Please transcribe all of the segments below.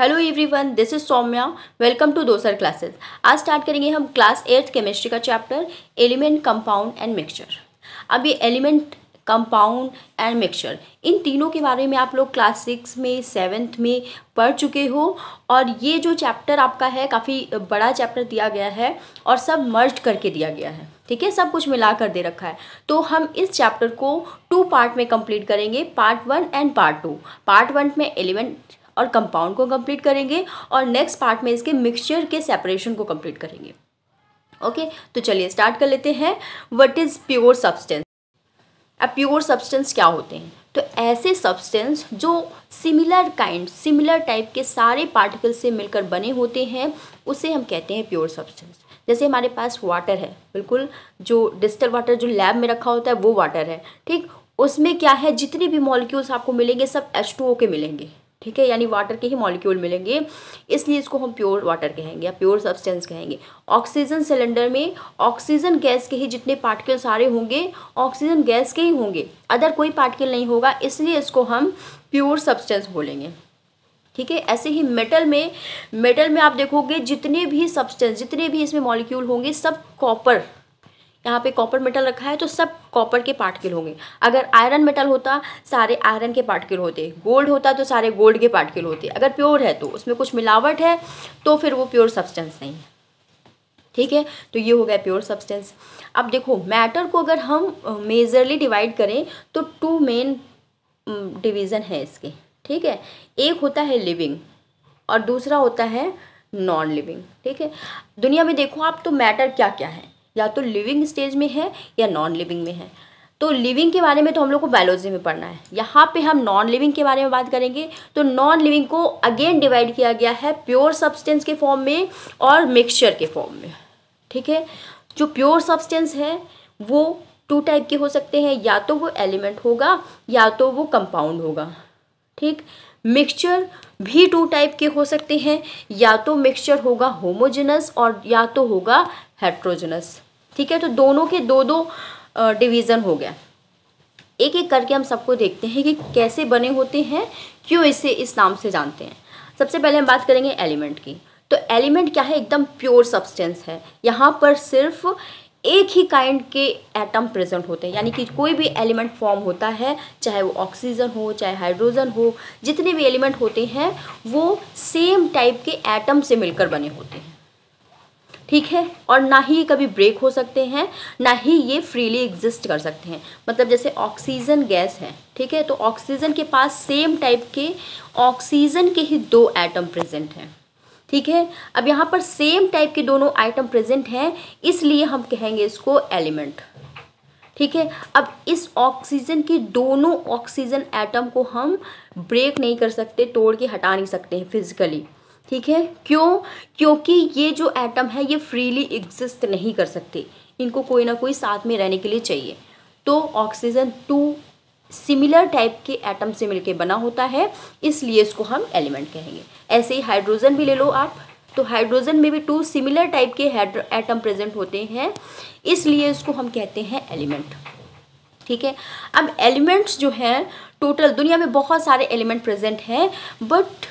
Hello everyone this is Saumya welcome to दोसर classes आज start करेंगे हम क्लास एट्थ केमिस्ट्री का chapter element compound and mixture अब ये एलिमेंट कंपाउंड एंड मिक्सचर इन तीनों के बारे में आप लोग क्लास सिक्स में सेवन्थ में पढ़ चुके हो और ये जो चैप्टर आपका है काफ़ी बड़ा चैप्टर दिया गया है और सब मर्ज करके दिया गया है ठीक है सब कुछ मिला कर दे रखा है तो हम इस चैप्टर को टू पार्ट में कंप्लीट करेंगे part one and part two part one में एलिमेंट और कंपाउंड को कंप्लीट करेंगे और नेक्स्ट पार्ट में इसके मिक्सचर के सेपरेशन को कंप्लीट करेंगे ओके okay, तो चलिए स्टार्ट कर लेते हैं वट इज़ प्योर सब्सटेंस अब प्योर सब्सटेंस क्या होते हैं तो ऐसे सब्सटेंस जो सिमिलर काइंड सिमिलर टाइप के सारे पार्टिकल से मिलकर बने होते हैं उसे हम कहते हैं प्योर सब्सटेंस जैसे हमारे पास वाटर है बिल्कुल जो डिस्टल वाटर जो लैब में रखा होता है वो वाटर है ठीक उसमें क्या है जितने भी मॉलिक्यूल्स आपको मिलेंगे सब एच के मिलेंगे ठीक है यानी वाटर के ही मॉलिक्यूल मिलेंगे इसलिए इसको हम प्योर वाटर कहेंगे या प्योर सब्सटेंस कहेंगे ऑक्सीजन सिलेंडर में ऑक्सीजन गैस के ही जितने पार्टिकल सारे होंगे ऑक्सीजन गैस के ही होंगे अदर कोई पार्टिकल नहीं होगा इसलिए इसको हम प्योर सब्सटेंस बोलेंगे ठीक है ऐसे ही मेटल में मेटल में आप देखोगे जितने भी सब्सटेंस जितने भी इसमें मॉलिक्यूल होंगे सब कॉपर यहाँ पे कॉपर मेटल रखा है तो सब कॉपर के पार्टिकल होंगे अगर आयरन मेटल होता सारे आयरन के पार्टिकल होते गोल्ड होता तो सारे गोल्ड के पार्टिकल होते अगर प्योर है तो उसमें कुछ मिलावट है तो फिर वो प्योर सब्सटेंस नहीं है ठीक है तो ये हो गया प्योर सब्सटेंस अब देखो मैटर को अगर हम मेजरली डिवाइड करें तो टू मेन डिवीज़न है इसके ठीक है एक होता है लिविंग और दूसरा होता है नॉन लिविंग ठीक है दुनिया में देखो आप तो मैटर क्या क्या है या तो लिविंग स्टेज में है या नॉन लिविंग में है तो लिविंग के बारे में तो हम लोग को बायोलॉजी में पढ़ना है यहाँ पे हम नॉन लिविंग के बारे में बात करेंगे तो नॉन लिविंग को अगेन डिवाइड किया गया है प्योर सब्सटेंस के फॉर्म में और मिक्सचर के फॉर्म में ठीक है जो प्योर सब्सटेंस है वो टू टाइप के हो सकते हैं या तो वो एलिमेंट होगा या तो वो कंपाउंड होगा ठीक मिक्सचर भी टू टाइप के हो सकते हैं या तो मिक्सचर होगा होमोजेनस और या तो होगा हेट्रोजेनस ठीक है तो दोनों के दो दो डिवीज़न हो गया एक एक करके हम सबको देखते हैं कि कैसे बने होते हैं क्यों इसे इस नाम से जानते हैं सबसे पहले हम बात करेंगे एलिमेंट की तो एलिमेंट क्या है एकदम प्योर सब्सटेंस है यहाँ पर सिर्फ एक ही काइंड के एटम प्रेजेंट होते हैं यानी कि कोई भी एलिमेंट फॉर्म होता है चाहे वो ऑक्सीजन हो चाहे हाइड्रोजन हो जितने भी एलिमेंट होते हैं वो सेम टाइप के एटम से मिलकर बने होते हैं ठीक है और ना ही ये कभी ब्रेक हो सकते हैं ना ही ये फ्रीली एग्जिस्ट कर सकते हैं मतलब जैसे ऑक्सीजन गैस है ठीक है तो ऑक्सीजन के पास सेम टाइप के ऑक्सीजन के ही दो एटम प्रेजेंट हैं ठीक है अब यहाँ पर सेम टाइप के दोनों आइटम प्रेजेंट हैं इसलिए हम कहेंगे इसको एलिमेंट ठीक है अब इस ऑक्सीजन के दोनों ऑक्सीजन एटम को हम ब्रेक नहीं कर सकते तोड़ के हटा नहीं सकते हैं फिजिकली ठीक है क्यों क्योंकि ये जो एटम है ये फ्रीली एग्जिस्ट नहीं कर सकते इनको कोई ना कोई साथ में रहने के लिए चाहिए तो ऑक्सीजन टू सिमिलर टाइप के एटम से मिलके बना होता है इसलिए इसको हम एलिमेंट कहेंगे ऐसे ही हाइड्रोजन भी ले लो आप तो हाइड्रोजन में भी टू सिमिलर टाइप के एटम प्रेजेंट होते हैं इसलिए इसको हम कहते हैं एलिमेंट ठीक है अब एलिमेंट्स जो हैं टोटल दुनिया में बहुत सारे एलिमेंट प्रेजेंट हैं बट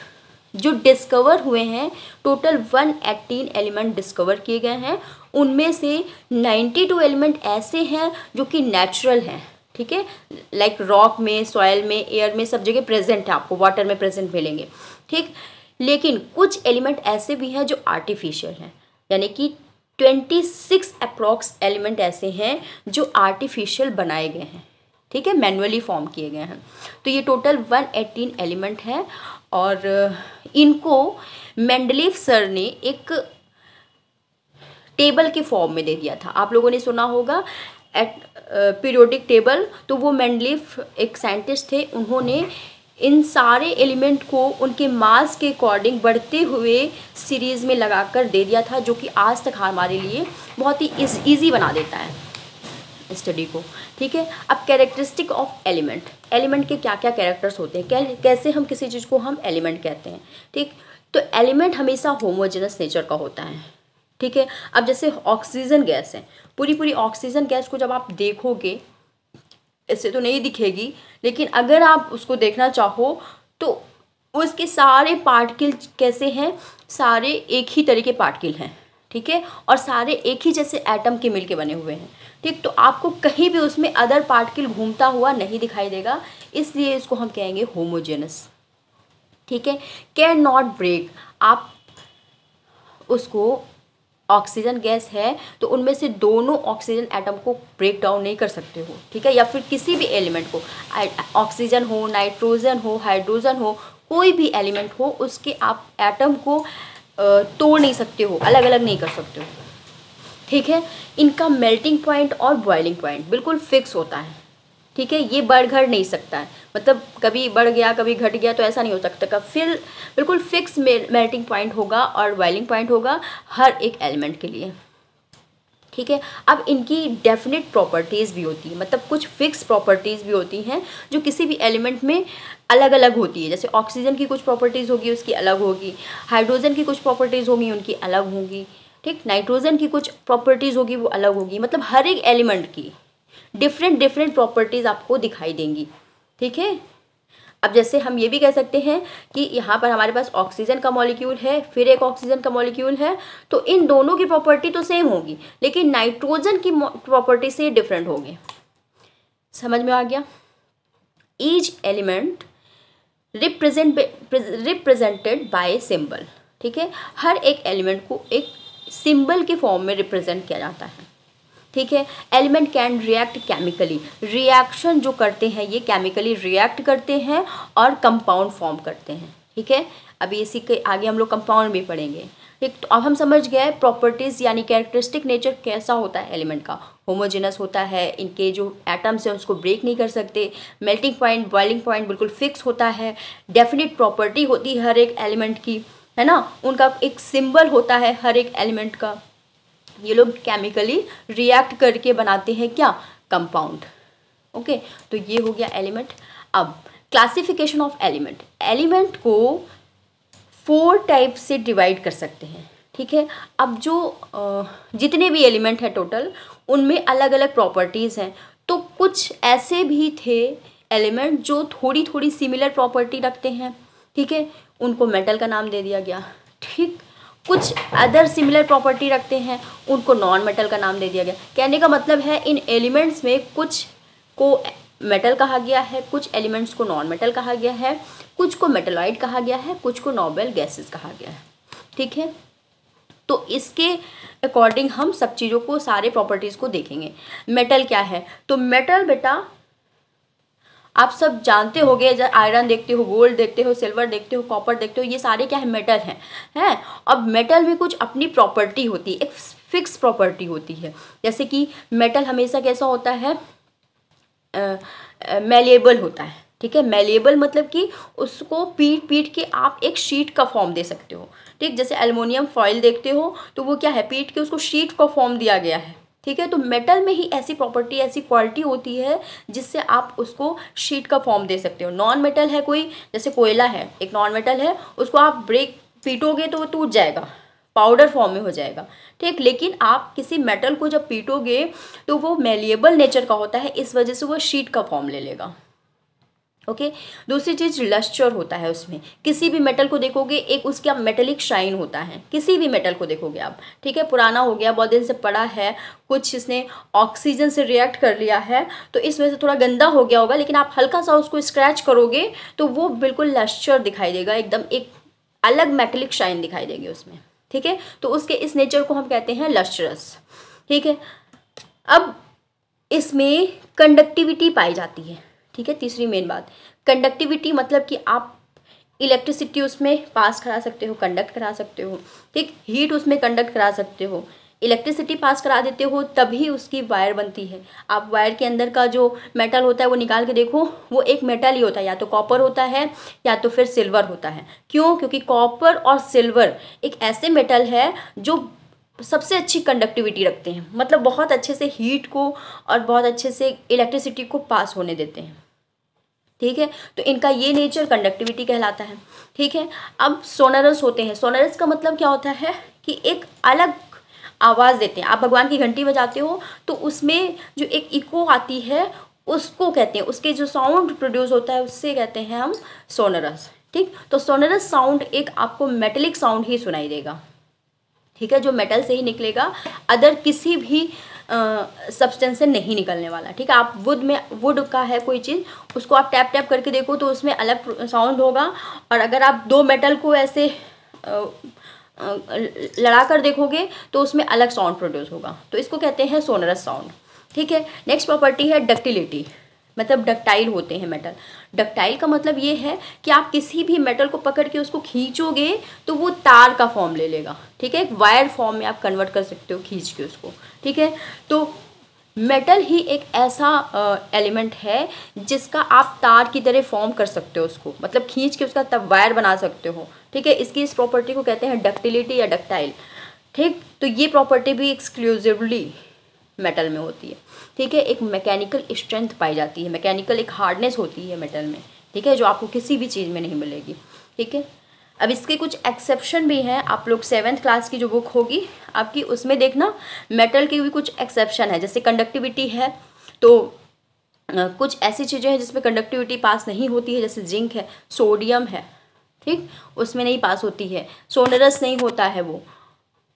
जो डिस्कवर हुए हैं टोटल 118 एलिमेंट डिस्कवर किए गए हैं उनमें से 92 एलिमेंट ऐसे हैं जो कि नेचुरल हैं ठीक है लाइक रॉक में सॉयल में एयर में सब जगह प्रेजेंट है आपको वाटर में प्रेजेंट मिलेंगे ठीक लेकिन कुछ एलिमेंट ऐसे भी हैं जो आर्टिफिशियल हैं यानी कि ट्वेंटी सिक्स अप्रॉक्स एलिमेंट ऐसे हैं जो आर्टिफिशियल बनाए गए हैं ठीक है मैनुअली फॉर्म किए गए हैं तो ये टोटल वन एटीन एलिमेंट है और इनको मैंडलेव सर ने एक टेबल के फॉर्म में दे दिया था आप लोगों ने सुना होगा एट पीरियोडिक टेबल तो वो मैंडलिफ एक साइंटिस्ट थे उन्होंने इन सारे एलिमेंट को उनके मास के अकॉर्डिंग बढ़ते हुए सीरीज़ में लगाकर दे दिया था जो कि आज तक हमारे लिए बहुत ही इजी ईजी बना देता है स्टडी को ठीक है अब कैरेक्टरिस्टिक ऑफ एलिमेंट एलिमेंट के क्या क्या कैरेक्टर्स होते हैं कैसे हम किसी चीज़ को हम एलिमेंट कहते हैं ठीक तो एलिमेंट हमेशा होमोजेनस नेचर का होता है ठीक है अब जैसे ऑक्सीजन गैस है पूरी पूरी ऑक्सीजन गैस को जब आप देखोगे ऐसे तो नहीं दिखेगी लेकिन अगर आप उसको देखना चाहो तो उसके सारे पार्टिकल कैसे हैं सारे एक ही तरह के पार्टिकल हैं ठीक है और सारे एक ही जैसे एटम के मिल के बने हुए हैं ठीक तो आपको कहीं भी उसमें अदर पार्टिकल घूमता हुआ नहीं दिखाई देगा इसलिए इसको हम कहेंगे होमोजेनस ठीक है कैन नॉट ब्रेक आप उसको ऑक्सीजन गैस है तो उनमें से दोनों ऑक्सीजन एटम को ब्रेक डाउन नहीं कर सकते हो ठीक है या फिर किसी भी एलिमेंट को ऑक्सीजन हो नाइट्रोजन हो हाइड्रोजन हो कोई भी एलिमेंट हो उसके आप एटम को तोड़ नहीं सकते हो अलग अलग नहीं कर सकते हो ठीक है इनका मेल्टिंग पॉइंट और बॉइलिंग पॉइंट बिल्कुल फिक्स होता है ठीक है ये बढ़ घट नहीं सकता है मतलब कभी बढ़ गया कभी घट गया तो ऐसा नहीं हो सकता का फिर बिल्कुल फिक्स मेल्टिंग पॉइंट होगा और बॉइलिंग पॉइंट होगा हर एक एलिमेंट के लिए ठीक है अब इनकी डेफिनेट प्रॉपर्टीज़ भी होती है मतलब कुछ फिक्स प्रॉपर्टीज़ भी होती हैं जो किसी भी एलिमेंट में अलग अलग होती है जैसे ऑक्सीजन की कुछ प्रॉपर्टीज़ होगी उसकी अलग होगी हाइड्रोजन की कुछ प्रॉपर्टीज़ होगी उनकी अलग होंगी ठीक नाइट्रोजन की कुछ प्रॉपर्टीज़ होगी वो अलग होगी मतलब हर एक एलिमेंट की डिफरेंट डिफरेंट प्रॉपर्टीज़ आपको दिखाई देंगी ठीक है अब जैसे हम ये भी कह सकते हैं कि यहाँ पर हमारे पास ऑक्सीजन का मॉलिक्यूल है फिर एक ऑक्सीजन का मॉलिक्यूल है तो इन दोनों की प्रॉपर्टी तो सेम होगी लेकिन नाइट्रोजन की प्रॉपर्टी से डिफरेंट होगी समझ में आ गया each element represent represented by symbol ठीक है हर एक एलिमेंट को एक सिंबल के फॉर्म में रिप्रेजेंट किया जाता है ठीक है element can react chemically reaction जो करते हैं ये केमिकली रिएक्ट करते हैं और कंपाउंड फॉर्म करते हैं ठीक है अभी इसी के आगे हम लोग कंपाउंड भी पढ़ेंगे ठीक तो अब हम समझ गए प्रॉपर्टीज़ यानी कैरेक्टरिस्टिक नेचर कैसा होता है एलिमेंट का होमोजेनस होता है इनके जो एटम्स हैं उसको ब्रेक नहीं कर सकते मेल्टिंग पॉइंट बॉइलिंग पॉइंट बिल्कुल फिक्स होता है डेफिनेट प्रॉपर्टी होती है हर एक एलिमेंट की है ना उनका एक सिंबल होता है हर एक एलिमेंट का ये लोग केमिकली रिएक्ट करके बनाते हैं क्या कंपाउंड ओके okay, तो ये हो गया एलिमेंट अब क्लासिफिकेशन ऑफ एलिमेंट एलिमेंट को फोर टाइप से डिवाइड कर सकते हैं ठीक है अब जो जितने भी एलिमेंट हैं टोटल उनमें अलग अलग प्रॉपर्टीज़ हैं तो कुछ ऐसे भी थे एलिमेंट जो थोड़ी थोड़ी सिमिलर प्रॉपर्टी रखते हैं ठीक है उनको मेटल का नाम दे दिया गया ठीक कुछ अदर सिमिलर प्रॉपर्टी रखते हैं उनको नॉन मेटल का नाम दे दिया गया कहने का मतलब है इन एलिमेंट्स में कुछ को मेटल कहा गया है कुछ एलिमेंट्स को नॉन मेटल कहा गया है कुछ को मेटलॉइड कहा गया है कुछ को नॉबल गैसेस कहा गया है ठीक है तो इसके अकॉर्डिंग हम सब चीज़ों को सारे प्रॉपर्टीज़ को देखेंगे मेटल क्या है तो मेटल बेटा आप सब जानते होगे आयरन देखते हो गोल्ड देखते हो सिल्वर देखते हो कॉपर देखते हो ये सारे क्या है मेटल हैं हैं अब मेटल में कुछ अपनी प्रॉपर्टी होती है एक फिक्स प्रॉपर्टी होती है जैसे कि मेटल हमेशा कैसा होता है मेलेबल होता है ठीक है मेलेबल मतलब कि उसको पीट पीट के आप एक शीट का फॉर्म दे सकते हो ठीक जैसे एलमोनियम फॉइल देखते हो तो वो क्या है पीट के उसको शीट का फॉर्म दिया गया है ठीक है तो मेटल में ही ऐसी प्रॉपर्टी ऐसी क्वालिटी होती है जिससे आप उसको शीट का फॉर्म दे सकते हो नॉन मेटल है कोई जैसे कोयला है एक नॉन मेटल है उसको आप ब्रेक पीटोगे तो वो टूट जाएगा पाउडर फॉर्म में हो जाएगा ठीक लेकिन आप किसी मेटल को जब पीटोगे तो वो मेलिएबल नेचर का होता है इस वजह से वो शीट का फॉर्म ले लेगा ओके दूसरी चीज़ लश्चर होता है उसमें किसी भी मेटल को देखोगे एक उसका मेटलिक शाइन होता है किसी भी मेटल को देखोगे आप ठीक है पुराना हो गया बहुत दिन से पड़ा है कुछ इसने ऑक्सीजन से रिएक्ट कर लिया है तो इस वजह से थोड़ा गंदा हो गया होगा लेकिन आप हल्का सा उसको स्क्रैच करोगे तो वो बिल्कुल लश्चर दिखाई देगा एकदम एक अलग मेटलिक शाइन दिखाई देगी उसमें ठीक है तो उसके इस नेचर को हम कहते हैं लश्चरस ठीक है अब इसमें कंडक्टिविटी पाई जाती है ठीक है तीसरी मेन बात कंडक्टिविटी मतलब कि आप इलेक्ट्रिसिटी उसमें पास करा सकते हो कंडक्ट करा सकते हो ठीक हीट उसमें कंडक्ट करा सकते हो इलेक्ट्रिसिटी पास करा देते हो तभी उसकी वायर बनती है आप वायर के अंदर का जो मेटल होता है वो निकाल के देखो वो एक मेटल ही होता है या तो कॉपर होता है या तो फिर सिल्वर होता है क्यों क्योंकि कॉपर और सिल्वर एक ऐसे मेटल है जो सबसे अच्छी कंडक्टिविटी रखते हैं मतलब बहुत अच्छे से हीट को और बहुत अच्छे से इलेक्ट्रिसिटी को पास होने देते हैं ठीक है तो इनका ये नेचर कंडक्टिविटी कहलाता है ठीक है अब सोनरस होते हैं सोनरस का मतलब क्या होता है कि एक अलग आवाज़ देते हैं आप भगवान की घंटी बजाते हो तो उसमें जो एक इको आती है उसको कहते हैं उसके जो साउंड प्रोड्यूस होता है उससे कहते हैं हम सोनरस ठीक तो सोनरस साउंड एक आपको मेटलिक साउंड ही सुनाई देगा ठीक है जो मेटल से ही निकलेगा अदर किसी भी सब्सटेंस से नहीं निकलने वाला ठीक है आप वुड में वुड का है कोई चीज़ उसको आप टैप टैप करके देखो तो उसमें अलग साउंड होगा और अगर आप दो मेटल को ऐसे लड़ा कर देखोगे तो उसमें अलग साउंड प्रोड्यूस होगा तो इसको कहते हैं सोनरस साउंड ठीक है नेक्स्ट प्रॉपर्टी है डक्टिलिटी मतलब डक्टाइल होते हैं मेटल डक्टाइल का मतलब ये है कि आप किसी भी मेटल को पकड़ के उसको खींचोगे तो वो तार का फॉर्म ले लेगा ठीक है एक वायर फॉर्म में आप कन्वर्ट कर सकते हो खींच के उसको ठीक है तो मेटल ही एक ऐसा एलिमेंट है जिसका आप तार की तरह फॉर्म कर सकते हो उसको मतलब खींच के उसका तब वायर बना सकते हो ठीक है इसकी इस प्रॉपर्टी को कहते हैं डक्टिलिटी या डक्टाइल ठीक तो ये प्रॉपर्टी भी एक्सक्लूसिवली मेटल में होती है ठीक है एक मैकेनिकल स्ट्रेंथ पाई जाती है मैकेनिकल एक हार्डनेस होती है मेटल में ठीक है जो आपको किसी भी चीज़ में नहीं मिलेगी ठीक है अब इसके कुछ एक्सेप्शन भी हैं आप लोग सेवन्थ क्लास की जो बुक होगी आपकी उसमें देखना मेटल के भी कुछ एक्सेप्शन है जैसे कंडक्टिविटी है तो कुछ ऐसी चीज़ें हैं जिसमें कंडक्टिविटी पास नहीं होती है जैसे जिंक है सोडियम है ठीक उसमें नहीं पास होती है सोनरस नहीं होता है वो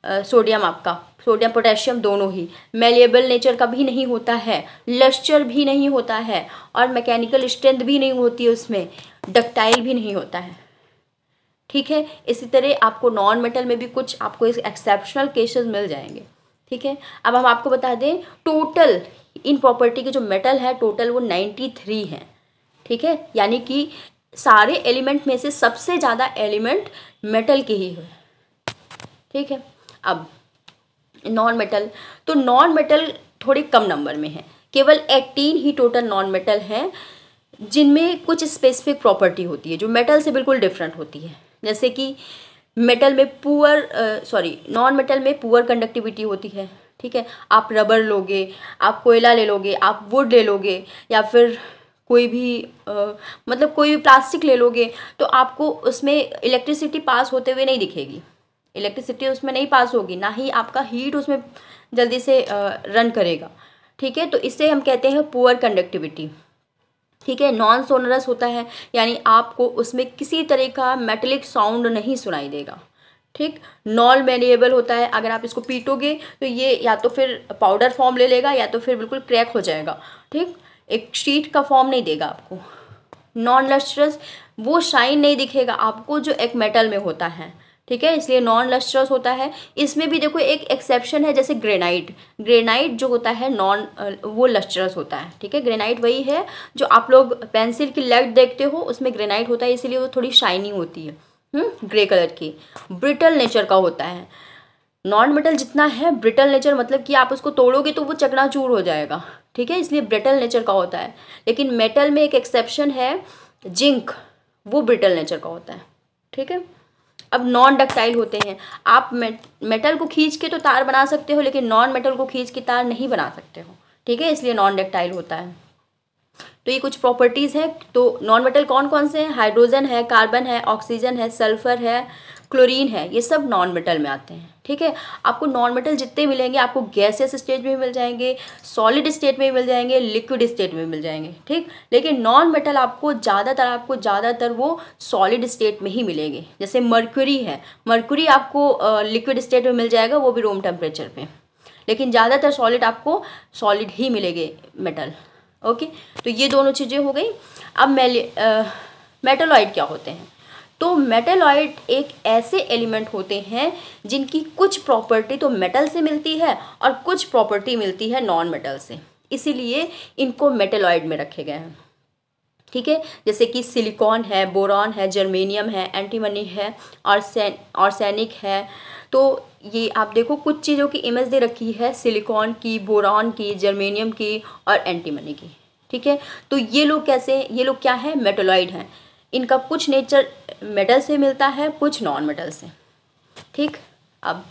सोडियम आपका सोडियम पोटेशियम दोनों ही मेलेबल नेचर का भी नहीं होता है लश्चर भी नहीं होता है और मैकेनिकल स्ट्रेंथ भी नहीं होती उसमें डक्टाइल भी नहीं होता है ठीक है इसी तरह आपको नॉन मेटल में भी कुछ आपको इस एक्सेप्शनल केसेस मिल जाएंगे ठीक है अब हम आपको बता दें टोटल इन प्रॉपर्टी के जो मेटल है टोटल वो नाइन्टी थ्री हैं ठीक है यानी कि सारे एलिमेंट में से सबसे ज़्यादा एलिमेंट मेटल के ही हुए ठीक है अब नॉन मेटल तो नॉन मेटल थोड़े कम नंबर में है केवल एटीन ही टोटल नॉन मेटल हैं जिनमें कुछ स्पेसिफिक प्रॉपर्टी होती है जो मेटल से बिल्कुल डिफरेंट होती है जैसे कि मेटल में पुअर सॉरी नॉन मेटल में पुअर कंडक्टिविटी होती है ठीक है आप रबर लोगे आप कोयला ले लोगे आप वुड ले लोगे या फिर कोई भी आ, मतलब कोई भी प्लास्टिक ले लोगे तो आपको उसमें इलेक्ट्रिसिटी पास होते हुए नहीं दिखेगी इलेक्ट्रिसिटी उसमें नहीं पास होगी ना ही आपका हीट उसमें जल्दी से रन करेगा ठीक है तो इससे हम कहते हैं पुअर कंडक्टिविटी ठीक है नॉन सोनरस होता है यानी आपको उसमें किसी तरह का मेटलिक साउंड नहीं सुनाई देगा ठीक नॉन वेरिएबल होता है अगर आप इसको पीटोगे तो ये या तो फिर पाउडर फॉर्म ले लेगा या तो फिर बिल्कुल क्रैक हो जाएगा ठीक एक शीट का फॉर्म नहीं देगा आपको नॉन लस्ट्रस वो शाइन नहीं दिखेगा आपको जो एक मेटल में होता है ठीक है इसलिए नॉन लस्ट्रस होता है इसमें भी देखो एक एक्सेप्शन है जैसे ग्रेनाइट ग्रेनाइट जो होता है नॉन वो लस्ट्रस होता है ठीक है ग्रेनाइट वही है जो आप लोग पेंसिल की लेट देखते हो उसमें ग्रेनाइट होता है इसीलिए वो थोड़ी शाइनिंग होती है ग्रे हम्म? कलर की ब्रिटल नेचर का होता है नॉन मेटल जितना है ब्रिटल नेचर मतलब कि आप उसको तोड़ोगे तो वो चकनाचूर हो जाएगा ठीक है इसलिए ब्रिटल नेचर का होता है लेकिन मेटल में एक एक्सेप्शन है जिंक वो ब्रिटल नेचर का होता है ठीक है अब नॉन डक्टाइल होते हैं आप मेटल को खींच के तो तार बना सकते हो लेकिन नॉन मेटल को खींच के तार नहीं बना सकते हो ठीक है इसलिए नॉन डक्टाइल होता है तो ये कुछ प्रॉपर्टीज़ हैं तो नॉन मेटल कौन कौन से हैं हाइड्रोजन है कार्बन है ऑक्सीजन है सल्फर है क्लोरीन है ये सब नॉन मेटल में आते हैं ठीक है आपको नॉन मेटल जितने मिलेंगे आपको गैसियस स्टेट में मिल जाएंगे सॉलिड स्टेट में मिल जाएंगे लिक्विड स्टेट में मिल जाएंगे ठीक लेकिन नॉन मेटल आपको ज़्यादातर आपको ज़्यादातर वो सॉलिड स्टेट में ही मिलेंगे जैसे मर्क्यूरी है मर्क्यूरी आपको लिक्विड स्टेट में मिल जाएगा वो भी रूम टेम्परेचर पर लेकिन ज़्यादातर सॉलिड आपको सॉलिड ही मिलेंगे मेटल ओके तो ये दोनों चीज़ें हो गई अब मेटलॉइड क्या होते हैं तो मेटेलॉइड एक ऐसे एलिमेंट होते हैं जिनकी कुछ प्रॉपर्टी तो मेटल से मिलती है और कुछ प्रॉपर्टी मिलती है नॉन मेटल से इसीलिए इनको मेटेलॉइड में रखे गए हैं ठीक है जैसे कि सिलिकॉन है बोरॉन है जर्मेनियम है एंटीमनी है और ऑर्सैनिक है तो ये आप देखो कुछ चीज़ों की इमेज दे रखी है सिलिकॉन की बोरॉन की जर्मेनियम की और एंटीमनी की ठीक है तो ये लोग कैसे ये लोग क्या है मेटोलॉइड हैं इनका कुछ नेचर मेटल से मिलता है कुछ नॉन मेटल से ठीक अब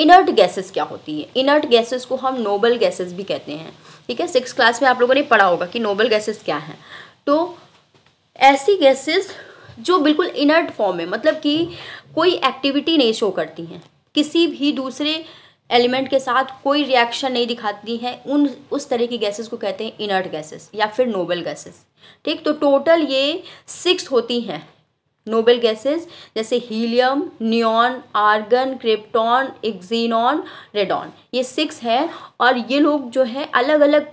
इनर्ट गैसेस क्या होती है इनर्ट गैसेस को हम नोबल गैसेस भी कहते हैं ठीक है सिक्स क्लास में आप लोगों ने पढ़ा होगा कि नोबल गैसेस क्या हैं तो ऐसी गैसेस जो बिल्कुल इनर्ट फॉर्म में मतलब कि कोई एक्टिविटी नहीं शो करती हैं किसी भी दूसरे एलिमेंट के साथ कोई रिएक्शन नहीं दिखाती हैं उन उस तरह की गैसेस को कहते हैं इनर्ट गैसेस या फिर नोबल गैसेस ठीक तो टोटल ये सिक्स होती हैं नोबल गैसेस जैसे helium neon argon krypton xenon radon ये सिक्स है और ये लोग जो है अलग अलग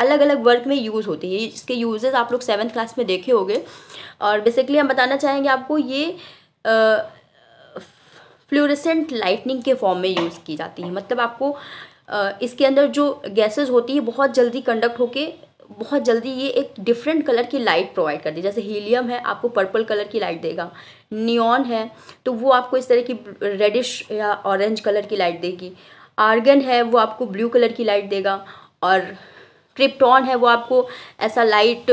अलग अलग वर्क में यूज़ होती है इसके यूजेस आप लोग सेवन्थ क्लास में देखे होंगे और बेसिकली हम बताना चाहेंगे आपको ये आ, फ्लोरेसेंट लाइटनिंग के फॉर्म में यूज़ की जाती है मतलब आपको इसके अंदर जो गैसेज होती है बहुत जल्दी कंडक्ट होके बहुत जल्दी ये एक डिफरेंट कलर की लाइट प्रोवाइड करती है जैसे हीलियम है आपको पर्पल कलर की लाइट देगा नियॉन है तो वो आपको इस तरह की रेडिश या ऑरेंज कलर की लाइट देगी आर्गन है वो आपको ब्लू कलर की लाइट देगा और क्रिप्टॉन है वो आपको ऐसा लाइट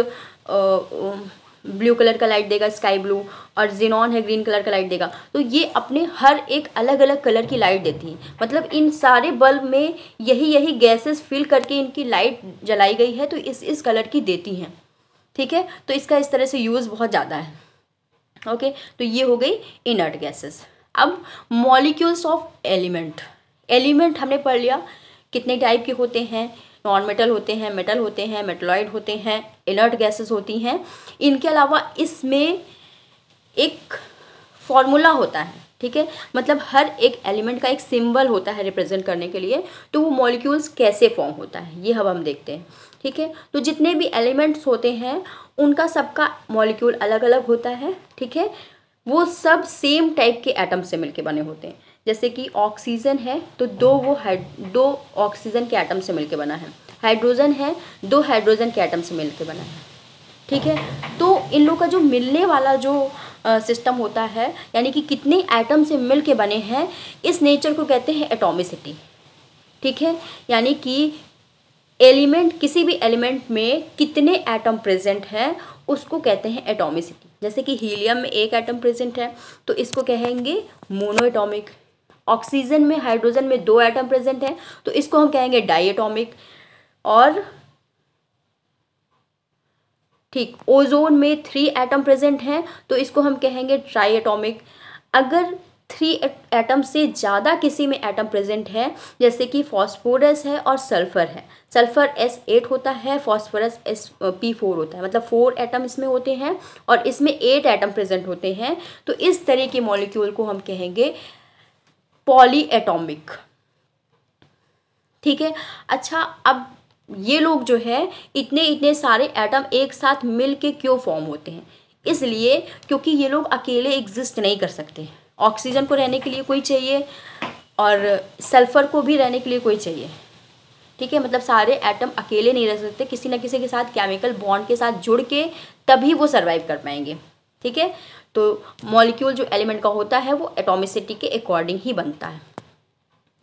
ब्लू कलर का लाइट देगा स्काई ब्लू और जिनॉन है ग्रीन कलर का लाइट देगा तो ये अपने हर एक अलग अलग कलर की लाइट देती है मतलब इन सारे बल्ब में यही यही गैसेस फिल करके इनकी लाइट जलाई गई है तो इस इस कलर की देती हैं ठीक है तो इसका इस तरह से यूज़ बहुत ज़्यादा है ओके तो ये हो गई इनर्ट गैसेस अब मॉलिक्यूल्स ऑफ एलिमेंट एलिमेंट हमने पढ़ लिया कितने टाइप के होते हैं नॉन मेटल होते हैं मेटल होते हैं मेटलॉइड होते हैं इनर्ट गैसेस होती हैं इनके अलावा इसमें एक फॉर्मूला होता है ठीक है मतलब हर एक एलिमेंट का एक सिंबल होता है रिप्रेजेंट करने के लिए तो वो मॉलिक्यूल्स कैसे फॉर्म होता है ये हम हम देखते हैं ठीक है तो जितने भी एलिमेंट्स होते हैं उनका सबका मॉलिक्यूल अलग अलग होता है ठीक है वो सब सेम टाइप के एटम से मिलके बने होते हैं जैसे कि ऑक्सीजन है तो दो वो हाइड दो ऑक्सीजन के एटम से मिलके बना है हाइड्रोजन है दो हाइड्रोजन के आइटम से मिल के बना है ठीक है तो इन लोग का जो मिलने वाला जो सिस्टम होता है यानी कि कितने आइटम से मिल के बने हैं इस नेचर को कहते हैं एटोमिसिटी ठीक है यानी कि एलिमेंट किसी भी एलिमेंट में कितने एटम प्रेजेंट हैं उसको कहते हैं एटोमिसिटी जैसे कि हीलियम में एक एटम प्रेजेंट है तो इसको कहेंगे मोनो एटोमिक ऑक्सीजन में हाइड्रोजन में दो एटम प्रेजेंट हैं तो इसको हम कहेंगे डाई और ठीक ओजोन में थ्री एटम प्रेजेंट हैं तो इसको हम कहेंगे ट्राई एटॉमिक अगर थ्री एटम से ज़्यादा किसी में एटम प्रेजेंट है जैसे कि फॉस्फोरस है और सल्फर है सल्फर एस एट होता है फॉस्फोरस एस पी फोर होता है मतलब फोर एटम इसमें होते हैं और इसमें एट एटम प्रेजेंट होते हैं तो इस तरह के मॉलिक्यूल को हम कहेंगे पॉली एटॉमिक ठीक है अच्छा अब ये लोग जो है इतने इतने सारे एटम एक साथ मिल के क्यों फॉर्म होते हैं इसलिए क्योंकि ये लोग अकेले एग्जिस्ट नहीं कर सकते ऑक्सीजन को रहने के लिए कोई चाहिए और सल्फ़र को भी रहने के लिए कोई चाहिए ठीक है मतलब सारे एटम अकेले नहीं रह सकते किसी न किसी के साथ केमिकल बॉन्ड के साथ जुड़ के तभी वो सर्वाइव कर पाएंगे ठीक है तो मॉलिक्यूल जो एलिमेंट का होता है वो एटोमिसिटी के अकॉर्डिंग ही बनता है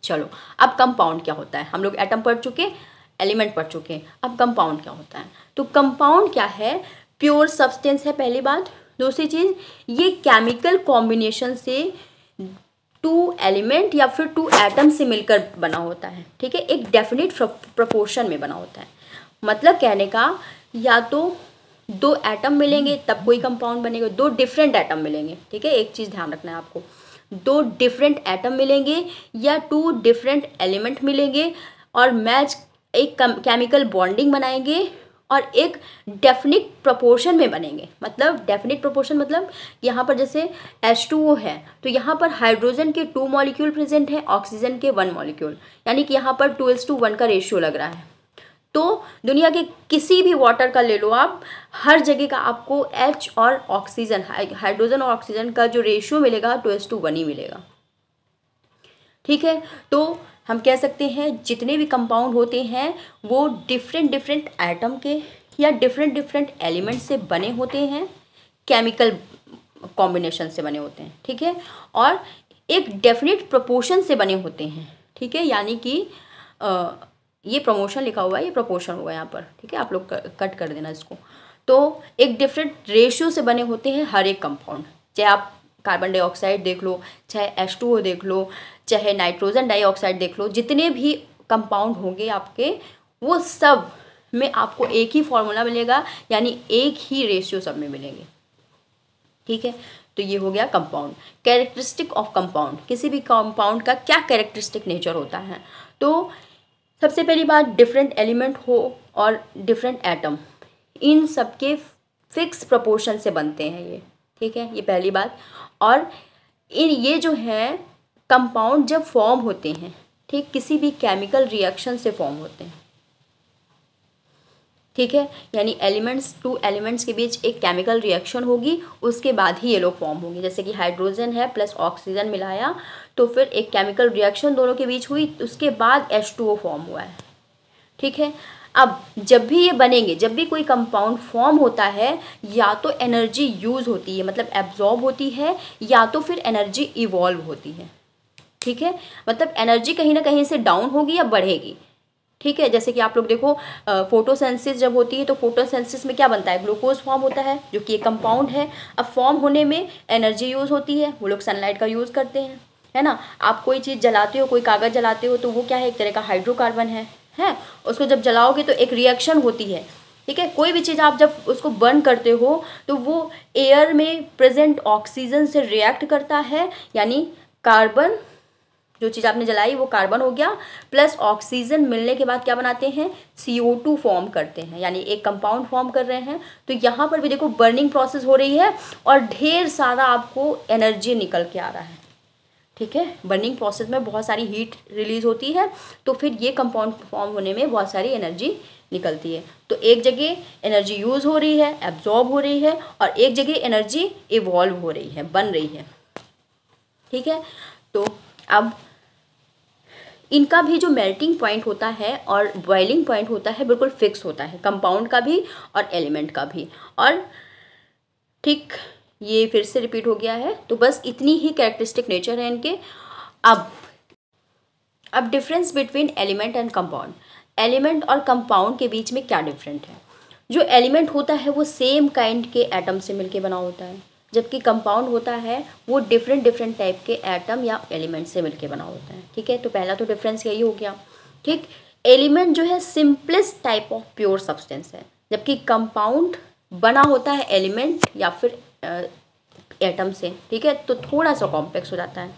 चलो अब कंपाउंड क्या होता है हम लोग एटम पढ़ चुके एलिमेंट पढ़ चुके हैं अब कंपाउंड क्या होता है तो कंपाउंड क्या है प्योर सब्सटेंस है पहली बात दूसरी चीज़ ये केमिकल कॉम्बिनेशन से टू एलिमेंट या फिर टू एटम से मिलकर बना होता है ठीक है एक डेफिनेट प्रपोर्शन में बना होता है मतलब कहने का या तो दो एटम मिलेंगे तब कोई कंपाउंड बनेगा दो डिफरेंट एटम मिलेंगे ठीक है एक चीज़ ध्यान रखना है आपको दो डिफरेंट एटम मिलेंगे या टू डिफरेंट एलिमेंट मिलेंगे और मैच एक केमिकल बॉन्डिंग बनाएंगे और एक डेफिनिट प्रोपोर्शन में बनेंगे मतलब डेफिनिट प्रोपोर्शन मतलब यहाँ पर जैसे H2O है तो यहाँ पर हाइड्रोजन के टू मॉलिक्यूल प्रेजेंट है ऑक्सीजन के वन मॉलिक्यूल यानी कि यहाँ पर टू एस टू वन का रेशियो लग रहा है तो दुनिया के किसी भी वाटर का ले लो आप हर जगह का आपको एच और ऑक्सीजन हाइड्रोजन और ऑक्सीजन का जो रेशियो मिलेगा टू एस टू वन ही मिलेगा ठीक है तो हम कह सकते हैं जितने भी कंपाउंड होते हैं वो डिफरेंट डिफरेंट एटम के या डिफरेंट डिफरेंट एलिमेंट से बने होते हैं केमिकल कॉम्बिनेशन से बने होते हैं ठीक है और एक डेफिनेट प्रपोर्शन से बने होते हैं ठीक है यानी कि आ, ये प्रमोशन लिखा हुआ है ये प्रपोर्शन होगा यहाँ पर ठीक है आप लोग कट कर देना इसको तो एक डिफरेंट रेशियो से बने होते हैं हर एक कंपाउंड चाहे आप कार्बन डाइऑक्साइड देख लो चाहे एच देख लो चाहे नाइट्रोजन डाइऑक्साइड देख लो जितने भी कंपाउंड होंगे आपके वो सब में आपको एक ही फॉर्मूला मिलेगा यानी एक ही रेशियो सब में मिलेंगे ठीक है तो ये हो गया कंपाउंड कैरेक्टरिस्टिक ऑफ कंपाउंड किसी भी कंपाउंड का क्या कैरेक्टरिस्टिक नेचर होता है तो सबसे पहली बात डिफरेंट एलिमेंट हो और डिफरेंट एटम इन सब के फिक्स प्रपोर्शन से बनते हैं ये ठीक है ये पहली बात और इन ये जो है कंपाउंड जब फॉर्म होते हैं ठीक किसी भी केमिकल रिएक्शन से फॉर्म होते हैं ठीक है यानी एलिमेंट्स टू एलिमेंट्स के बीच एक केमिकल रिएक्शन होगी उसके बाद ही ये लोग फॉर्म होंगे जैसे कि हाइड्रोजन है प्लस ऑक्सीजन मिलाया तो फिर एक केमिकल रिएक्शन दोनों के बीच हुई उसके बाद एच टू ओ फॉर्म हुआ है ठीक है अब जब भी ये बनेंगे जब भी कोई कंपाउंड फॉर्म होता है या तो एनर्जी यूज़ होती है मतलब एब्जॉर्ब होती है या तो फिर एनर्जी इवॉल्व होती है ठीक है मतलब एनर्जी कहीं ना कहीं से डाउन होगी या बढ़ेगी ठीक है जैसे कि आप लोग देखो फोटोसेंसिस जब होती है तो फोटोसेंसिस में क्या बनता है ग्लूकोज फॉर्म होता है जो कि एक कंपाउंड है अब फॉर्म होने में एनर्जी यूज़ होती है वो लोग सनलाइट का यूज़ करते हैं है ना आप कोई चीज़ जलाते हो कोई कागज़ जलाते हो तो वो क्या है एक तरह का हाइड्रोकार्बन है है उसको जब जलाओगे तो एक रिएक्शन होती है ठीक है कोई भी चीज़ आप जब उसको बर्न करते हो तो वो एयर में प्रेजेंट ऑक्सीजन से रिएक्ट करता है यानी कार्बन जो चीज़ आपने जलाई वो कार्बन हो गया प्लस ऑक्सीजन मिलने के बाद क्या बनाते हैं सी ओ टू फॉर्म करते हैं यानी एक कंपाउंड फॉर्म कर रहे हैं तो यहाँ पर भी देखो बर्निंग प्रोसेस हो रही है और ढेर सारा आपको एनर्जी निकल के आ रहा है ठीक है बर्निंग प्रोसेस में बहुत सारी हीट रिलीज होती है तो फिर ये कंपाउंड फॉर्म होने में बहुत सारी एनर्जी निकलती है तो एक जगह एनर्जी यूज़ हो रही है एब्जॉर्ब हो रही है और एक जगह एनर्जी इवॉल्व हो रही है बन रही है ठीक है तो अब इनका भी जो मेल्टिंग पॉइंट होता है और बॉइलिंग पॉइंट होता है बिल्कुल फिक्स होता है कंपाउंड का भी और एलिमेंट का भी और ठीक ये फिर से रिपीट हो गया है तो बस इतनी ही कैरेक्टरिस्टिक नेचर है इनके अब अब difference between element and compound element और कंपाउंड के बीच में क्या डिफरेंट है जो एलिमेंट होता है वो सेम काइंड के एटम से मिलके बना होता है जबकि कंपाउंड होता है वो डिफरेंट डिफरेंट टाइप के एटम या एलिमेंट से मिलके बना होता है ठीक है तो पहला तो डिफरेंस यही हो गया ठीक एलिमेंट जो है simplest type of pure substance है जबकि कंपाउंड बना होता है एलिमेंट या फिर एटम से ठीक है तो थोड़ा सा कॉम्प्लेक्स हो जाता है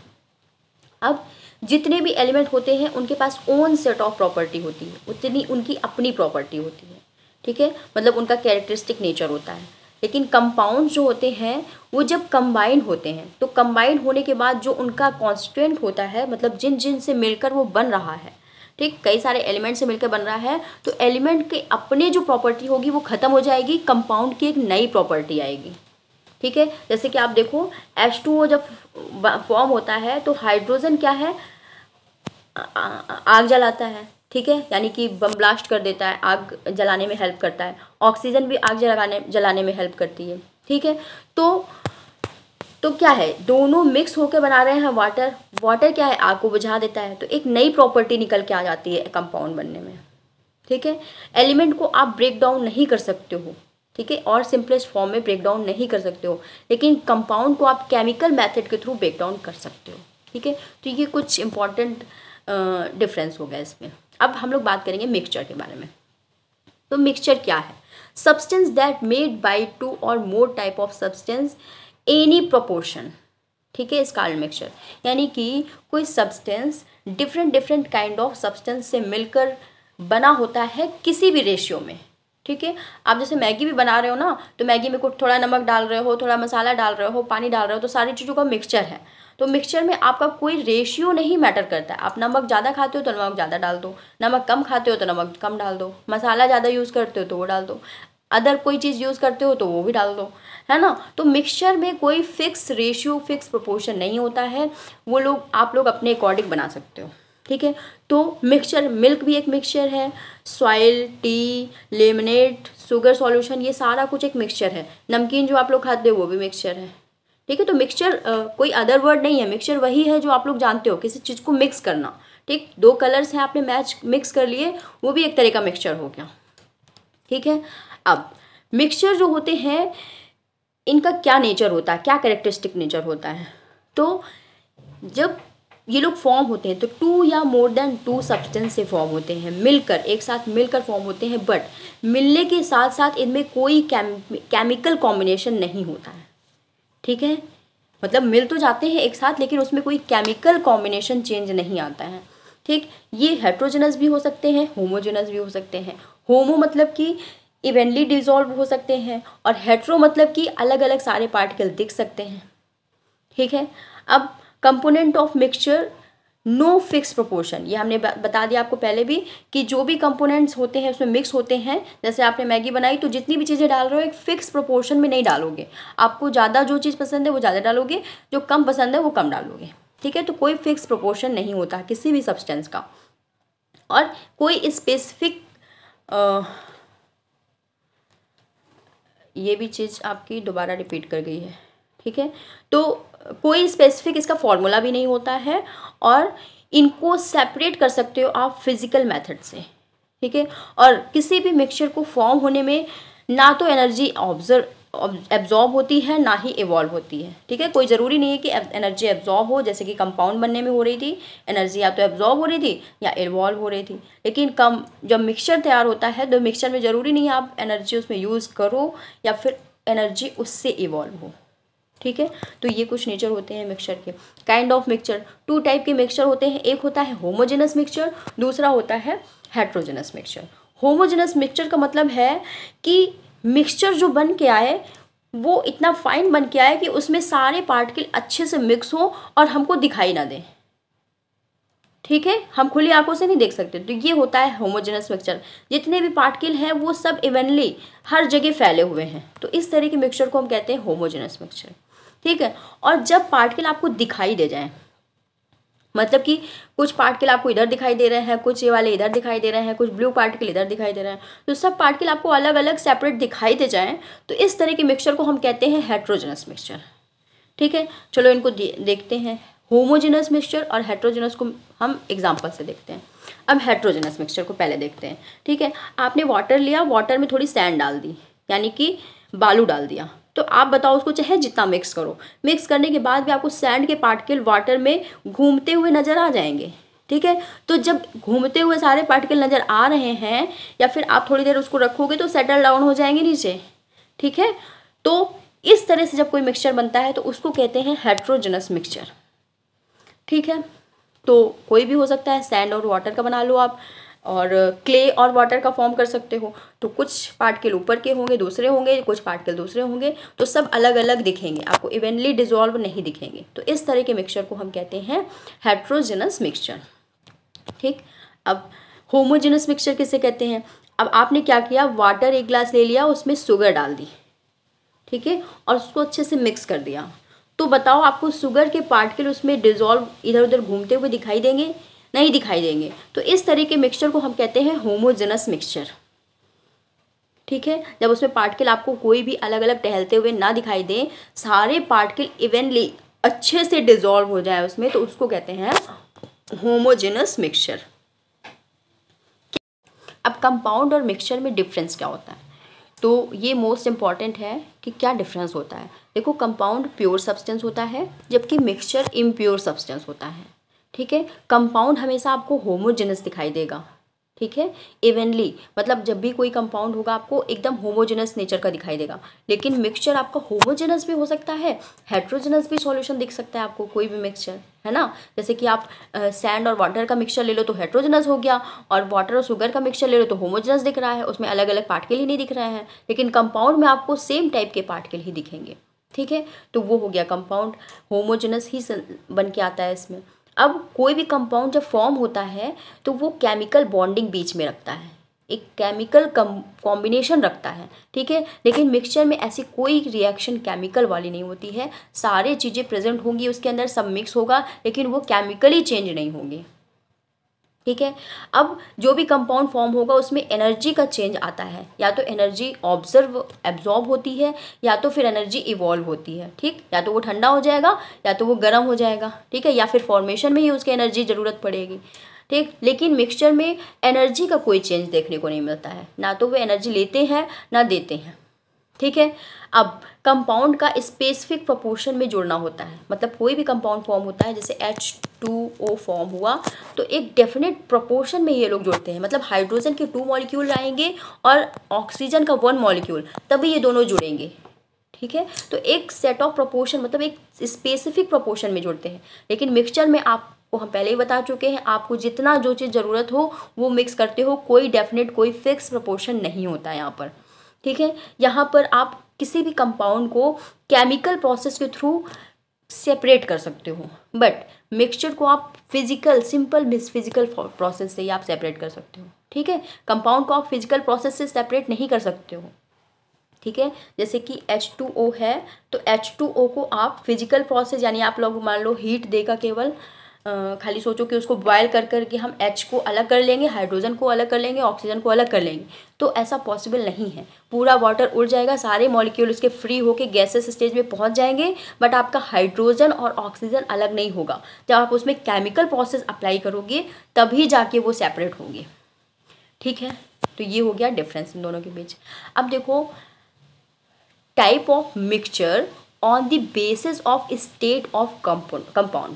अब जितने भी एलिमेंट होते हैं उनके पास ओन सेट ऑफ प्रॉपर्टी होती है उतनी उनकी अपनी प्रॉपर्टी होती है ठीक है मतलब उनका कैरेक्टरिस्टिक नेचर होता है लेकिन कंपाउंड जो होते हैं वो जब कंबाइन होते हैं तो कंबाइन होने के बाद जो उनका कॉन्स्टेंट होता है मतलब जिन जिन से मिलकर वो बन रहा है ठीक कई सारे एलिमेंट से मिलकर बन रहा है तो एलिमेंट के अपने जो प्रॉपर्टी होगी वो ख़त्म हो जाएगी कंपाउंड की एक नई प्रॉपर्टी आएगी ठीक है जैसे कि आप देखो एच टू जब फॉर्म होता है तो हाइड्रोजन क्या है आग जलाता है ठीक है यानी कि बम ब्लास्ट कर देता है आग जलाने में हेल्प करता है ऑक्सीजन भी आग जलाने जलाने में हेल्प करती है ठीक है तो तो क्या है दोनों मिक्स होकर बना रहे हैं वाटर वाटर क्या है आग को बुझा देता है तो एक नई प्रॉपर्टी निकल के आ जाती है कंपाउंड बनने में ठीक है एलिमेंट को आप ब्रेक डाउन नहीं कर सकते हो ठीक है और सिंपलेस्ट फॉर्म में ब्रेक डाउन नहीं कर सकते हो लेकिन कंपाउंड को आप केमिकल मेथड के थ्रू ब्रेक डाउन कर सकते हो ठीक है तो ये कुछ इंपॉर्टेंट डिफरेंस हो गया इसमें अब हम लोग बात करेंगे मिक्सचर के बारे में तो मिक्सचर क्या है substance that made by two or more type of substance any proportion ठीक है इसका मिक्सचर यानी कि कोई substance different different kind of substance से मिलकर बना होता है किसी भी रेशियो में ठीक है आप जैसे मैगी भी बना रहे हो ना तो मैगी में कुछ थोड़ा नमक डाल रहे हो थोड़ा मसाला डाल रहे हो पानी डाल रहे हो तो सारी चीज़ों का मिक्सचर है तो मिक्सचर में आपका कोई रेशियो नहीं मैटर करता है आप नमक ज़्यादा खाते हो तो नमक ज़्यादा डाल दो नमक कम खाते हो तो नमक कम डाल दो मसाला ज़्यादा यूज़ करते हो तो वो डाल दो अदर कोई चीज़ यूज़ करते हो तो वो भी डाल दो है ना तो मिक्सचर में कोई फिक्स रेशियो फिक्स प्रोपोर्शन नहीं होता है वो लोग आप लोग अपने अकॉर्डिंग बना सकते हो ठीक है तो मिक्सचर मिल्क भी एक मिक्सचर है soil tea lemonade sugar solution ये सारा कुछ एक मिक्सचर है नमकीन जो आप लोग खाते हो वो भी मिक्सचर है ठीक है तो मिक्सचर कोई अदर वर्ड नहीं है मिक्सचर वही है जो आप लोग जानते हो किसी चीज़ को मिक्स करना ठीक दो कलर्स हैं आपने मैच मिक्स कर लिए वो भी एक तरह का मिक्सचर हो गया ठीक है अब मिक्सचर जो होते हैं इनका क्या नेचर होता है क्या करेक्टरिस्टिक नेचर होता है तो जब ये लोग फॉर्म होते हैं तो टू या मोर देन टू सब्सटेंस से फॉर्म होते हैं मिलकर एक साथ मिलकर फॉर्म होते हैं बट मिलने के साथ साथ इनमें कोई केमिकल कॉम्बिनेशन नहीं होता है ठीक है मतलब मिल तो जाते हैं एक साथ लेकिन उसमें कोई केमिकल कॉम्बिनेशन चेंज नहीं आता है ठीक ये हेट्रोजेनस भी हो सकते हैं होमोजेनस भी हो सकते हैं होमो मतलब कि इवेंटली डिजॉल्व हो सकते हैं और हेट्रो मतलब कि अलग अलग सारे पार्टिकल दिख सकते हैं ठीक है अब component of mixture no fix proportion ये हमने बता दिया आपको पहले भी कि जो भी कंपोनेंट्स होते हैं उसमें मिक्स होते हैं जैसे आपने मैगी बनाई तो जितनी भी चीज़ें डाल रहे हो एक फिक्स प्रोपोर्शन में नहीं डालोगे आपको ज़्यादा जो चीज़ पसंद है वो ज़्यादा डालोगे जो कम पसंद है वो कम डालोगे ठीक है तो कोई फिक्स प्रोपोर्शन नहीं होता किसी भी सब्सटेंस का और कोई स्पेसिफिक ये भी चीज़ आपकी दोबारा रिपीट कर गई है ठीक है तो कोई स्पेसिफिक इसका फॉर्मूला भी नहीं होता है और इनको सेपरेट कर सकते हो आप फिज़िकल मेथड से ठीक है और किसी भी मिक्सचर को फॉर्म होने में ना तो एनर्जी ऑब्जर्व एब्जॉर्ब होती है ना ही इवॉल्व होती है ठीक है कोई ज़रूरी नहीं है कि एनर्जी एब्जॉर्ब हो जैसे कि कंपाउंड बनने में हो रही थी एनर्जी या तो एब्जॉर्ब हो रही थी या इवॉल्व हो रही थी लेकिन कम जब मिक्सचर तैयार होता है तो मिक्सचर में ज़रूरी नहीं है आप एनर्जी उसमें यूज़ करो या फिर एनर्जी उससे इवॉल्व हो ठीक है तो ये कुछ नेचर होते हैं मिक्सचर के kind of mixture two type के मिक्सचर होते हैं एक होता है होमोजेनस मिक्सचर दूसरा होता है हेट्रोजेनस मिक्सचर होमोजेनस मिक्सचर का मतलब है कि मिक्सचर जो बन के आए वो इतना फाइन बन के आए कि उसमें सारे पार्टिकल अच्छे से मिक्स हों और हमको दिखाई ना दें ठीक है हम खुली आंखों से नहीं देख सकते तो ये होता है होमोजेनस मिक्सचर जितने भी पार्टिकल हैं वो सब इवनली हर जगह फैले हुए हैं तो इस तरह के मिक्सचर को हम कहते हैं होमोजेनस मिक्सचर ठीक है और जब पार्टिकल आपको दिखाई दे जाए मतलब कि कुछ पार्टिकल आपको इधर दिखाई दे रहे हैं कुछ ये वाले इधर दिखाई दे रहे हैं कुछ ब्लू पार्टिकल इधर दिखाई दे रहे हैं तो सब पार्टिकल आपको अलग अलग सेपरेट दिखाई दे जाए तो इस तरह के मिक्सचर को हम कहते हैं हेट्रोजनस मिक्सचर ठीक है चलो इनको देखते हैं होमोजेनस मिक्सचर और हेट्रोजेनस को हम एग्जाम्पल से देखते हैं अब हेट्रोजेनस मिक्सचर को पहले देखते हैं ठीक है आपने वाटर लिया वाटर में थोड़ी सैंड डाल दी यानी कि बालू डाल दिया तो आप बताओ उसको चाहे जितना मिक्स करो मिक्स करने के बाद भी आपको सैंड के पार्टिकल वाटर में घूमते हुए नज़र आ जाएंगे ठीक है तो जब घूमते हुए सारे पार्टिकल नज़र आ रहे हैं या फिर आप थोड़ी देर उसको रखोगे तो सेटल डाउन हो जाएंगे नीचे ठीक है तो इस तरह से जब कोई मिक्सचर बनता है तो उसको कहते हैं हेट्रोजनस मिक्सचर ठीक है तो कोई भी हो सकता है सैंड और वाटर का बना लो आप और क्ले और वाटर का फॉर्म कर सकते हो तो कुछ पार्टिकल ऊपर के होंगे दूसरे होंगे कुछ पार्टिकल दूसरे होंगे तो सब अलग अलग दिखेंगे आपको इवेंटली डिजॉल्व नहीं दिखेंगे तो इस तरह के मिक्सचर को हम कहते हैं हेट्रोजिनस मिक्सचर ठीक अब होमोजिनस मिक्सचर किसे कहते हैं अब आपने क्या किया वाटर एक ग्लास ले लिया उसमें शुगर डाल दी ठीक है और उसको अच्छे से मिक्स कर दिया तो बताओ आपको शुगर के पार्टिकल उसमें डिजॉल्व इधर उधर घूमते हुए दिखाई देंगे नहीं दिखाई देंगे तो इस तरह के मिक्सचर को हम कहते हैं होमोजेनस मिक्सचर ठीक है जब उसमें पार्टिकल आपको कोई भी अलग अलग टहलते हुए ना दिखाई दें सारे पार्टिकल इवेंटली अच्छे से डिजॉल्व हो जाए उसमें तो उसको कहते हैं होमोजेनस मिक्सचर अब कंपाउंड और मिक्सचर में डिफरेंस क्या होता है तो ये मोस्ट इम्पॉर्टेंट है कि क्या डिफरेंस होता है देखो कंपाउंड प्योर सब्सटेंस होता है जबकि मिक्सचर इम्प्योर सब्सटेंस होता है ठीक है कंपाउंड हमेशा आपको होमोजेनस दिखाई देगा ठीक है इवनली मतलब जब भी कोई कंपाउंड होगा आपको एकदम होमोजेनस नेचर का दिखाई देगा लेकिन मिक्सचर आपका होमोजेनस भी हो सकता है हेट्रोजेनस भी सॉल्यूशन दिख सकता है आपको कोई भी मिक्सचर है ना जैसे कि आप सैंड और वाटर का मिक्सचर ले लो तो हेट्रोजेनस हो गया और वाटर और शुगर का मिक्सचर ले लो तो होमोजेनस दिख रहा है उसमें अलग अलग पार्ट के लिए नहीं दिख रहे हैं लेकिन कंपाउंड में आपको सेम टाइप के पार्ट के लिए दिखेंगे ठीक है तो वो हो गया कंपाउंड होमोजेनस ही बन के आता है इसमें अब कोई भी कंपाउंड जब फॉर्म होता है तो वो केमिकल बॉन्डिंग बीच में रखता है एक केमिकल कॉम्बिनेशन रखता है ठीक है लेकिन मिक्सचर में ऐसी कोई रिएक्शन केमिकल वाली नहीं होती है सारे चीज़ें प्रेजेंट होंगी उसके अंदर सब मिक्स होगा लेकिन वो केमिकली चेंज नहीं होंगे ठीक है अब जो भी कंपाउंड फॉर्म होगा उसमें एनर्जी का चेंज आता है या तो एनर्जी ऑब्जर्व एब्जॉर्ब होती है या तो फिर एनर्जी इवॉल्व होती है ठीक या तो वो ठंडा हो जाएगा या तो वो गर्म हो जाएगा ठीक है या फिर फॉर्मेशन में ही उसकी एनर्जी ज़रूरत पड़ेगी ठीक लेकिन मिक्सचर में एनर्जी का कोई चेंज देखने को नहीं मिलता है ना तो वो एनर्जी लेते हैं ना देते हैं ठीक है अब कंपाउंड का स्पेसिफिक प्रोपोर्शन में जुड़ना होता है मतलब कोई भी कंपाउंड फॉर्म होता है जैसे एच टू ओ फॉर्म हुआ तो एक डेफिनेट प्रोपोर्शन में ये लोग जुड़ते हैं मतलब हाइड्रोजन के टू मॉलिक्यूल आएंगे और ऑक्सीजन का वन मॉलिक्यूल तभी ये दोनों जुड़ेंगे ठीक है तो एक सेट ऑफ प्रोपोर्शन मतलब एक स्पेसिफिक प्रोपोर्शन में जुड़ते हैं लेकिन मिक्सचर में आपको हम पहले ही बता चुके हैं आपको जितना जो चीज़ ज़रूरत हो वो मिक्स करते हो कोई डेफिनेट कोई फिक्स प्रोपोर्शन नहीं होता है यहाँ पर ठीक है यहाँ पर आप किसी भी कंपाउंड को केमिकल प्रोसेस के थ्रू सेपरेट कर सकते हो बट मिक्सचर को आप फिजिकल सिंपल मिस फिजिकल प्रोसेस से ही आप सेपरेट कर सकते हो ठीक है कंपाउंड को आप फिजिकल प्रोसेस से सेपरेट नहीं कर सकते हो ठीक है जैसे कि एच टू ओ है तो एच टू ओ को आप फिजिकल प्रोसेस यानी आप लोग मान लो हीट देगा केवल खाली सोचो कि उसको बॉयल कर करके हम एच को अलग कर लेंगे हाइड्रोजन को अलग कर लेंगे ऑक्सीजन को अलग कर लेंगे तो ऐसा पॉसिबल नहीं है पूरा वाटर उड़ जाएगा सारे मॉलिक्यूल उसके फ्री होके गैसेस स्टेज में पहुंच जाएंगे बट आपका हाइड्रोजन और ऑक्सीजन अलग नहीं होगा जब आप उसमें केमिकल प्रोसेस अप्लाई करोगे तभी जाके वो सेपरेट होंगे ठीक है तो ये हो गया डिफरेंस इन दोनों के बीच अब देखो type of mixture on the basis of state of compound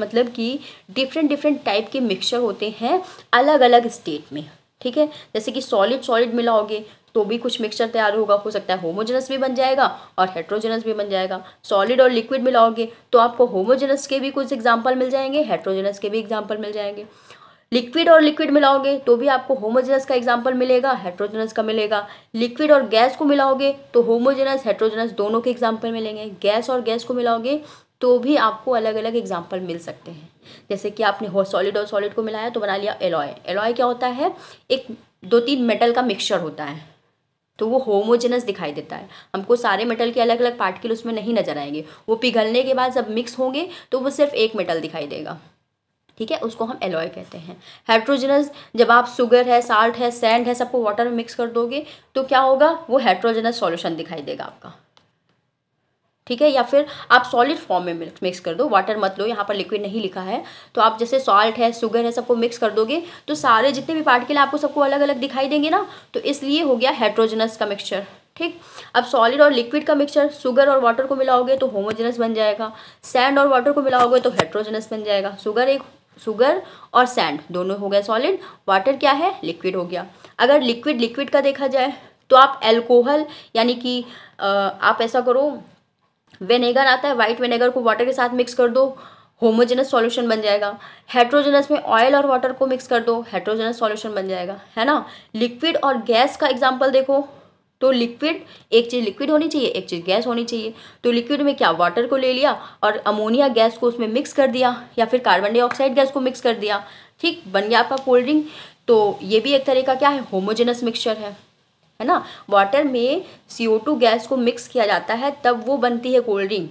मतलब कि डिफरेंट डिफरेंट टाइप के मिक्सचर होते हैं अलग अलग स्टेट में ठीक है जैसे कि सॉलिड सॉलिड मिलाओगे तो भी कुछ मिक्सचर तैयार होगा हो सकता है होमोजेनस भी बन जाएगा और हेट्रोजेनस भी बन जाएगा सॉलिड और लिक्विड मिलाओगे तो आपको होमोजेनस के भी कुछ एग्जाम्पल मिल जाएंगे हेट्रोजेनस के भी एग्जाम्पल मिल जाएंगे लिक्विड और लिक्विड मिलाओगे तो भी आपको होमोजेनस का एग्जाम्पल मिलेगा हेट्रोजेनस का मिलेगा लिक्विड और गैस को मिलाओगे तो होमोजेनस हेट्रोजेनस दोनों के एग्जाम्पल मिलेंगे गैस और गैस को मिलाओगे तो भी आपको अलग अलग एग्जाम्पल मिल सकते हैं जैसे कि आपने हो सॉलिड और सॉलिड को मिलाया तो बना लिया एलॉय एलॉय क्या होता है एक दो तीन मेटल का मिक्सचर होता है तो वो होमोजेनस दिखाई देता है हमको सारे मेटल के अलग अलग पार्टिकल उसमें नहीं नजर आएंगे वो पिघलने के बाद जब मिक्स होंगे तो वो सिर्फ एक मेटल दिखाई देगा ठीक है उसको हम एलॉय कहते हैं हाइड्रोजनस जब आप शुगर है साल्ट है सैंड है सबको वाटर में मिक्स कर दोगे तो क्या होगा वो हाइड्रोजनस सॉल्यूशन दिखाई देगा आपका ठीक है या फिर आप सॉलिड फॉर्म में मिक्स कर दो वाटर मत लो यहाँ पर लिक्विड नहीं लिखा है तो आप जैसे सॉल्ट है सुगर है सबको मिक्स कर दोगे तो सारे जितने भी पार्टिकल आपको सबको अलग अलग दिखाई देंगे ना तो इसलिए हो गया हाइड्रोजनस का मिक्सचर ठीक अब सॉलिड और लिक्विड का मिक्सचर सुगर और वाटर को मिलाओगे तो होमोजेनस बन जाएगा सैंड और वाटर को मिलाओगे तो हाइड्रोजनस बन जाएगा सुगर एक सुगर और सैंड दोनों हो गया सॉलिड वाटर क्या है लिक्विड हो गया अगर लिक्विड लिक्विड का देखा जाए तो आप एल्कोहल यानी कि आप ऐसा करो विनेगर आता है वाइट विनेगर को वाटर के साथ मिक्स कर दो होमोजेनस सॉल्यूशन बन जाएगा हेट्रोजेनस में ऑयल और वाटर को मिक्स कर दो हेट्रोजेनस सॉल्यूशन बन जाएगा है ना लिक्विड और गैस का एग्जाम्पल देखो तो लिक्विड एक चीज़ लिक्विड होनी चाहिए एक चीज़ गैस होनी चाहिए तो लिक्विड में क्या वाटर को ले लिया और अमोनिया गैस को उसमें मिक्स कर दिया या फिर कार्बन डाइऑक्साइड गैस को मिक्स कर दिया ठीक बन गया आपका कोल्ड ड्रिंक तो ये भी एक तरह का क्या है होमोजेनस मिक्सचर है है ना वाटर में सी टू गैस को मिक्स किया जाता है तब वो बनती है कोल्ड ड्रिंक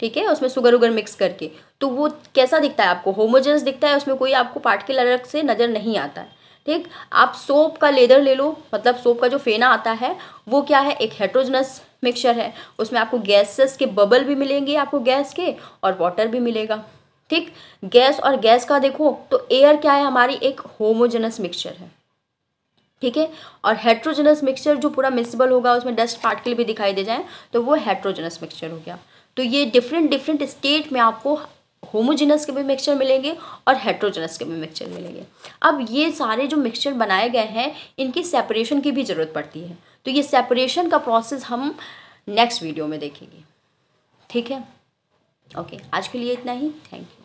ठीक है उसमें शुगर उगर मिक्स करके तो वो कैसा दिखता है आपको होमोजेंस दिखता है उसमें कोई आपको पार्टिकल अलग से नज़र नहीं आता है ठीक आप सोप का लेदर ले लो मतलब सोप का जो फेना आता है वो क्या है एक हेट्रोजनस मिक्सचर है उसमें आपको गैसेस के बबल भी मिलेंगे आपको गैस के और वाटर भी मिलेगा ठीक गैस और गैस का देखो तो एयर क्या है हमारी एक होमोजेनस मिक्सचर है ठीक है और हेट्रोजेनस मिक्सचर जो पूरा मिसिबल होगा उसमें डस्ट पार्टिकल भी दिखाई दे जाए तो वो हेट्रोजेनस मिक्सचर हो गया तो ये डिफरेंट डिफरेंट स्टेट में आपको होमोजिनस के भी मिक्सचर मिलेंगे और हेट्रोजेनस के भी मिक्सचर मिलेंगे अब ये सारे जो मिक्सचर बनाए गए हैं इनकी सेपरेशन की भी ज़रूरत पड़ती है तो ये सेपरेशन का प्रोसेस हम नेक्स्ट वीडियो में देखेंगे ठीक है ओके आज के लिए इतना ही थैंक यू